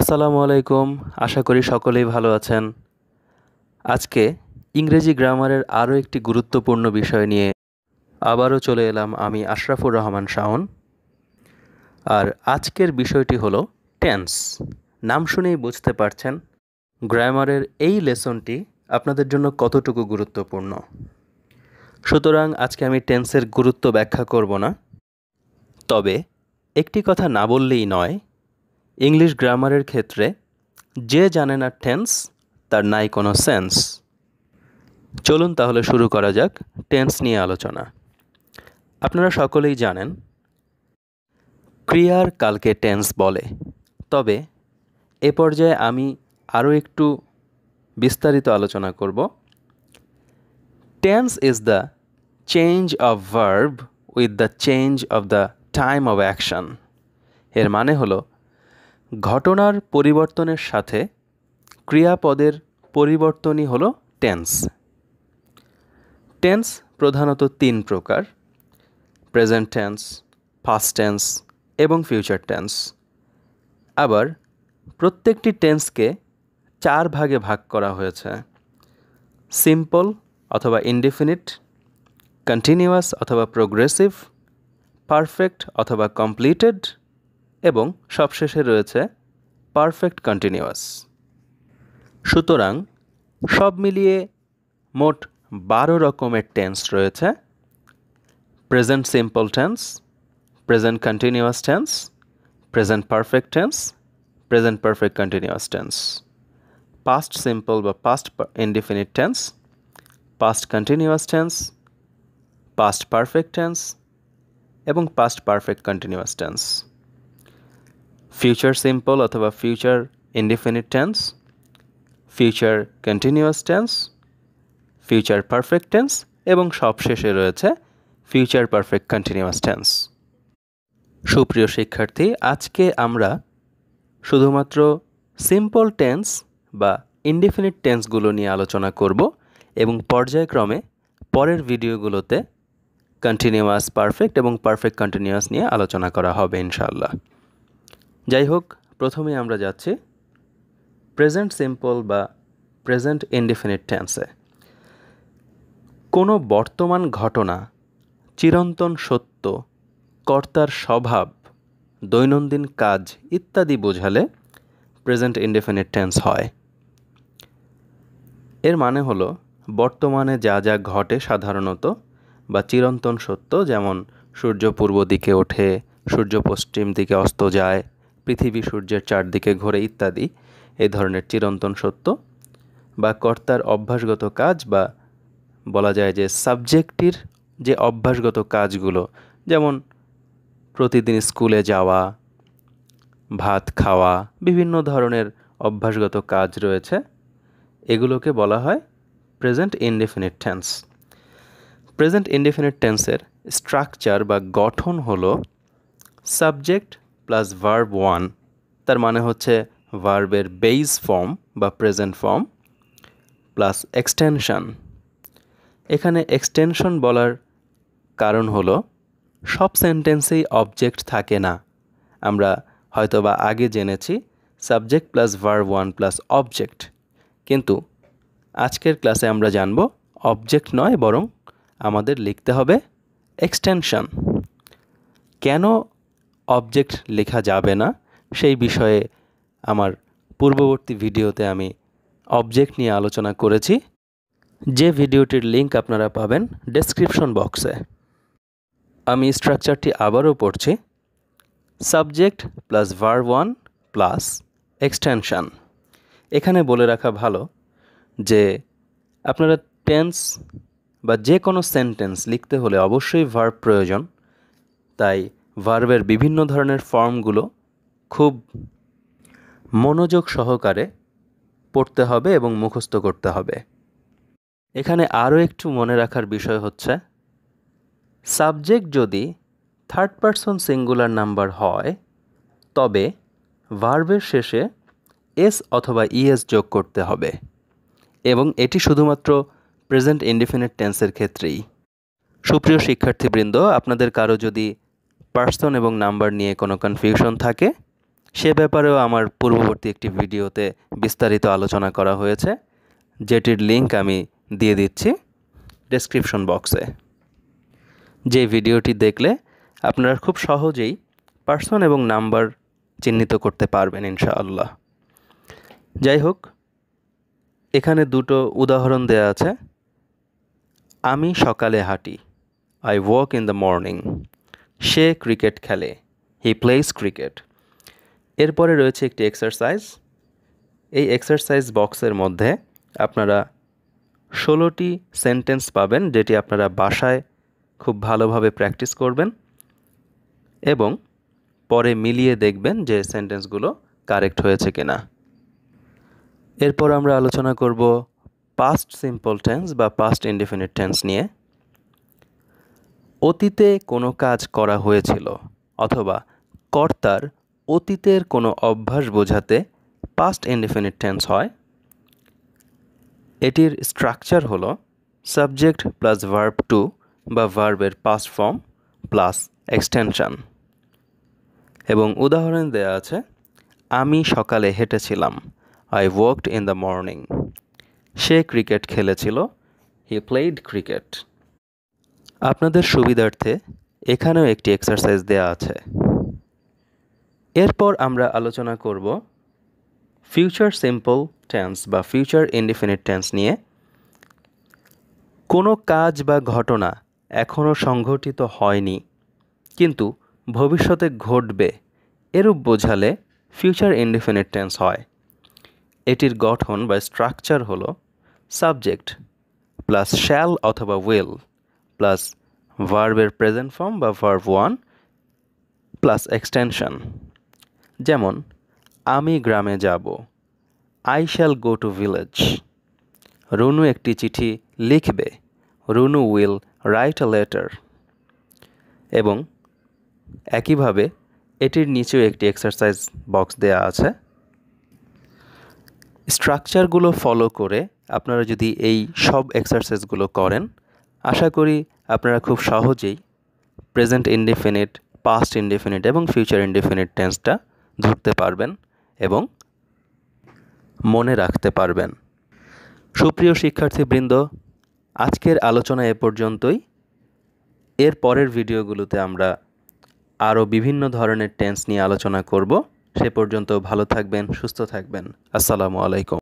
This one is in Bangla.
আসসালামু আলাইকুম আশা করি সকলেই ভালো আছেন আজকে ইংরেজি গ্রামারের আরও একটি গুরুত্বপূর্ণ বিষয় নিয়ে আবারও চলে এলাম আমি আশরাফুর রহমান শাওন আর আজকের বিষয়টি হল টেন্স নাম শুনেই বুঝতে পারছেন গ্রামারের এই লেসনটি আপনাদের জন্য কতটুকু গুরুত্বপূর্ণ সুতরাং আজকে আমি টেন্সের গুরুত্ব ব্যাখ্যা করব না তবে একটি কথা না বললেই নয় ইংলিশ গ্রামারের ক্ষেত্রে যে জানে না টেন্স তার নাই কোনো সেন্স চলুন তাহলে শুরু করা যাক টেন্স নিয়ে আলোচনা আপনারা সকলেই জানেন ক্রিয়ার কালকে টেন্স বলে তবে এ পর্যায়ে আমি আরও একটু বিস্তারিত আলোচনা করব tense is the change of verb with the change of the time of action এর মানে হলো ঘটনার পরিবর্তনের সাথে ক্রিয়াপদের পরিবর্তনই হল টেন্স টেন্স প্রধানত তিন প্রকার প্রেজেন্ট টেন্স ফার্স্ট টেন্স এবং ফিউচার টেন্স আবার প্রত্যেকটি টেন্সকে চার ভাগে ভাগ করা হয়েছে সিম্পল অথবা ইনডিফিনিট কন্টিনিউয়াস অথবা প্রোগ্রেসিভ পারফেক্ট অথবা কমপ্লিটেড এবং সবশেষে রয়েছে পারফেক্ট কন্টিনিউয়াস সুতরাং সব মিলিয়ে মোট বারো রকমের টেন্স রয়েছে present simple tense present continuous tense present perfect tense present perfect continuous tense past simple বা past indefinite tense past continuous tense past perfect tense এবং past perfect continuous tense future simple অথবা future indefinite tense future continuous tense future perfect tense এবং সবশেষে রয়েছে ফিউচার পারফেক্ট কন্টিনিউয়াস টেন্স সুপ্রিয় শিক্ষার্থী আজকে আমরা শুধুমাত্র সিম্পল টেন্স বা ইনডিফিনিট টেন্সগুলো নিয়ে আলোচনা করব এবং পর্যায়ক্রমে পরের ভিডিওগুলোতে কন্টিনিউয়াস পারফেক্ট এবং পারফেক্ট কন্টিনিউয়াস নিয়ে আলোচনা করা হবে ইনশাল্লাহ যাই হোক প্রথমে আমরা যাচ্ছি প্রেজেন্ট সিম্পল বা প্রেজেন্ট ইনডিফিনিট টেন্সে কোনো বর্তমান ঘটনা চিরন্তন সত্য কর্তার স্বভাব দৈনন্দিন কাজ ইত্যাদি বোঝালে প্রেজেন্ট ইনডিফিনিট টেন্স হয় এর মানে হলো বর্তমানে যা যা ঘটে সাধারণত বা চিরন্তন সত্য যেমন সূর্য পূর্ব দিকে ওঠে সূর্য পশ্চিম দিকে অস্ত যায় পৃথিবী সূর্যের চারদিকে ঘোরে ইত্যাদি এ ধরনের চিরন্তন সত্য বা কর্তার অভ্যাসগত কাজ বা বলা যায় যে সাবজেক্টটির যে অভ্যাসগত কাজগুলো যেমন প্রতিদিন স্কুলে যাওয়া ভাত খাওয়া বিভিন্ন ধরনের অভ্যাসগত কাজ রয়েছে এগুলোকে বলা হয় present indefinite tense present indefinite টেন্সের স্ট্রাকচার বা গঠন হলো সাবজেক্ট প্লাস ভার্ব ওয়ান তার মানে হচ্ছে ভার্বের বেইস ফর্ম বা প্রেজেন্ট ফর্ম প্লাস এক্সটেনশন এখানে এক্সটেনশন বলার কারণ হলো সব সেন্টেন্সেই অবজেক্ট থাকে না আমরা হয়তোবা আগে জেনেছি subject plus verb one plus object কিন্তু আজকের ক্লাসে আমরা জানব অবজেক্ট নয় বরং আমাদের লিখতে হবে এক্সটেনশন কেন অবজেক্ট লেখা যাবে না সেই বিষয়ে আমার পূর্ববর্তী ভিডিওতে আমি অবজেক্ট নিয়ে আলোচনা করেছি যে ভিডিওটির লিঙ্ক আপনারা পাবেন ডেসক্রিপশন বক্সে আমি স্ট্রাকচারটি আবারও পড়ছি subject plus verb one plus extension এখানে বলে রাখা ভালো যে আপনারা টেন্স বা যে কোনো সেন্টেন্স লিখতে হলে অবশ্যই ভার্ব প্রয়োজন তাই ভার্বের বিভিন্ন ধরনের ফর্মগুলো খুব মনোযোগ সহকারে পড়তে হবে এবং মুখস্থ করতে হবে এখানে আরও একটু মনে রাখার বিষয় হচ্ছে সাবজেক্ট যদি থার্ড পারসন সিঙ্গুলার নাম্বার হয় তবে ভার্বের শেষে এস অথবা ইএস যোগ করতে হবে এবং এটি শুধুমাত্র প্রেজেন্ট ইনডিফিনিট টেন্সের ক্ষেত্রেই সুপ্রিয় শিক্ষার্থীবৃন্দ আপনাদের কারো যদি পার্সন এবং নাম্বার নিয়ে কোনো কনফিউশন থাকে সে ব্যাপারেও আমার পূর্ববর্তী একটি ভিডিওতে বিস্তারিত আলোচনা করা হয়েছে যেটির লিংক আমি দিয়ে দিচ্ছি ডেসক্রিপশন বক্সে যে ভিডিওটি দেখলে আপনারা খুব সহজেই পার্সন এবং নাম্বার চিহ্নিত করতে পারবেন ইনশাআল্লাহ যাই হোক এখানে দুটো উদাহরণ দেয়া আছে আমি সকালে হাঁটি I walk in the morning সে ক্রিকেট খেলে হি প্লেস ক্রিকেট এরপরে রয়েছে একটি এক্সারসাইজ এই এক্সারসাইজ বক্সের মধ্যে আপনারা ষোলোটি সেন্টেন্স পাবেন যেটি আপনারা বাসায় খুব ভালোভাবে প্র্যাকটিস করবেন এবং পরে মিলিয়ে দেখবেন যে সেন্টেন্সগুলো কারেক্ট হয়েছে কিনা এরপর আমরা আলোচনা করব পাস্ট সিম্পল টেন্স বা পাস্ট ইনডিফিনিট টেন্স নিয়ে অতীতে কোনো কাজ করা হয়েছিল অথবা কর্তার অতীতের কোনো অভ্যাস বোঝাতে পাস্ট ইনডিফিনিট টেন্স হয় এটির স্ট্রাকচার হল সাবজেক্ট প্লাস ভার্ব টু বা ভার্বের পাস্ট ফর্ম প্লাস এক্সটেনশান এবং উদাহরণ দেয়া আছে আমি সকালে হেঁটেছিলাম I worked in the morning সে ক্রিকেট খেলেছিল হি প্লেড ক্রিকেট আপনাদের সুবিধার্থে এখানেও একটি এক্সারসাইজ দেয়া আছে এরপর আমরা আলোচনা করব ফিউচার সিম্পল টেন্স বা ফিউচার ইনডিফিনিট টেন্স নিয়ে কোনো কাজ বা ঘটনা এখনও সংঘটিত হয়নি কিন্তু ভবিষ্যতে ঘটবে এরূপ বোঝালে ফিউচার ইনডিফিনিট টেন্স হয় এটির গঠন বা স্ট্রাকচার হল সাবজেক্ট প্লাস শ্যাল অথবা উইল প্লাস ভার্বের প্রেজেন্ট ফর্ম বা ভার্ব ওয়ান প্লাস এক্সটেনশন যেমন আমি গ্রামে যাব I shall go to village Runu একটি চিঠি লিখবে Runu will write a letter এবং একইভাবে এটির নিচেও একটি এক্সারসাইজ বক্স দেয়া আছে স্ট্রাকচারগুলো ফলো করে আপনারা যদি এই সব এক্সারসাইজগুলো করেন আশা করি আপনারা খুব সহজেই প্রেজেন্ট ইনডিফিনিট পাস্ট ইনডিফিনিট এবং ফিউচার ইনডিফিনিট টেন্সটা ধরতে পারবেন এবং মনে রাখতে পারবেন সুপ্রিয় শিক্ষার্থীবৃন্দ আজকের আলোচনা এ পর্যন্তই এর পরের ভিডিওগুলোতে আমরা আরও বিভিন্ন ধরনের টেন্স নিয়ে আলোচনা করব সে পর্যন্ত ভালো থাকবেন সুস্থ থাকবেন আসসালামু আলাইকুম